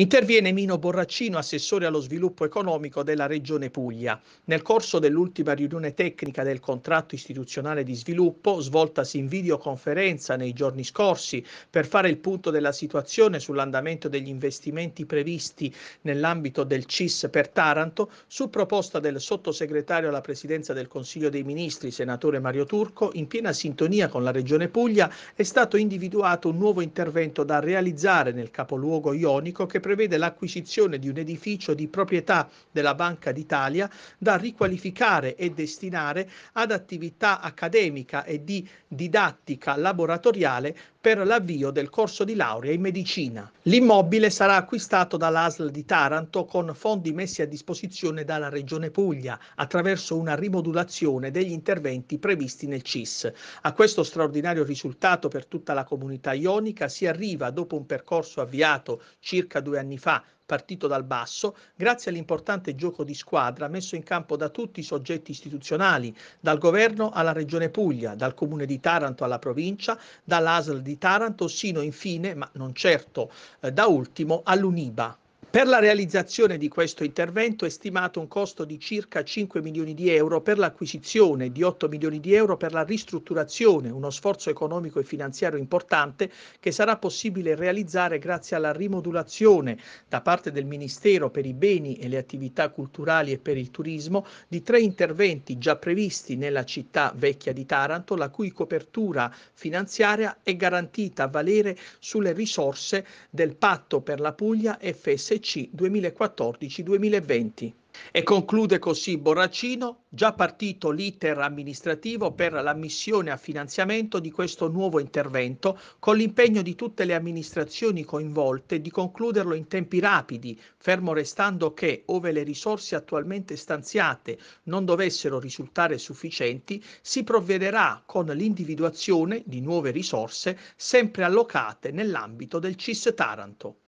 Interviene Mino Borraccino, assessore allo sviluppo economico della Regione Puglia. Nel corso dell'ultima riunione tecnica del contratto istituzionale di sviluppo, svoltasi in videoconferenza nei giorni scorsi, per fare il punto della situazione sull'andamento degli investimenti previsti nell'ambito del CIS per Taranto, su proposta del sottosegretario alla Presidenza del Consiglio dei Ministri, senatore Mario Turco, in piena sintonia con la Regione Puglia, è stato individuato un nuovo intervento da realizzare nel capoluogo ionico che prevede l'acquisizione di un edificio di proprietà della Banca d'Italia da riqualificare e destinare ad attività accademica e di didattica laboratoriale per l'avvio del corso di laurea in medicina. L'immobile sarà acquistato dall'ASL di Taranto con fondi messi a disposizione dalla Regione Puglia attraverso una rimodulazione degli interventi previsti nel CIS. A questo straordinario risultato per tutta la comunità ionica si arriva dopo un percorso avviato circa due anni fa partito dal basso, grazie all'importante gioco di squadra messo in campo da tutti i soggetti istituzionali, dal governo alla Regione Puglia, dal Comune di Taranto alla provincia, dall'ASL di Taranto sino infine, ma non certo eh, da ultimo, all'Uniba, per la realizzazione di questo intervento è stimato un costo di circa 5 milioni di euro per l'acquisizione, di 8 milioni di euro per la ristrutturazione, uno sforzo economico e finanziario importante che sarà possibile realizzare grazie alla rimodulazione da parte del Ministero per i beni e le attività culturali e per il turismo di tre interventi già previsti nella città vecchia di Taranto, la cui copertura finanziaria è garantita a valere sulle risorse del Patto per la Puglia FSC UFC 2014-2020. E conclude così Borracino, già partito l'iter amministrativo per l'ammissione a finanziamento di questo nuovo intervento, con l'impegno di tutte le amministrazioni coinvolte di concluderlo in tempi rapidi, fermo restando che, ove le risorse attualmente stanziate non dovessero risultare sufficienti, si provvederà con l'individuazione di nuove risorse sempre allocate nell'ambito del CIS Taranto.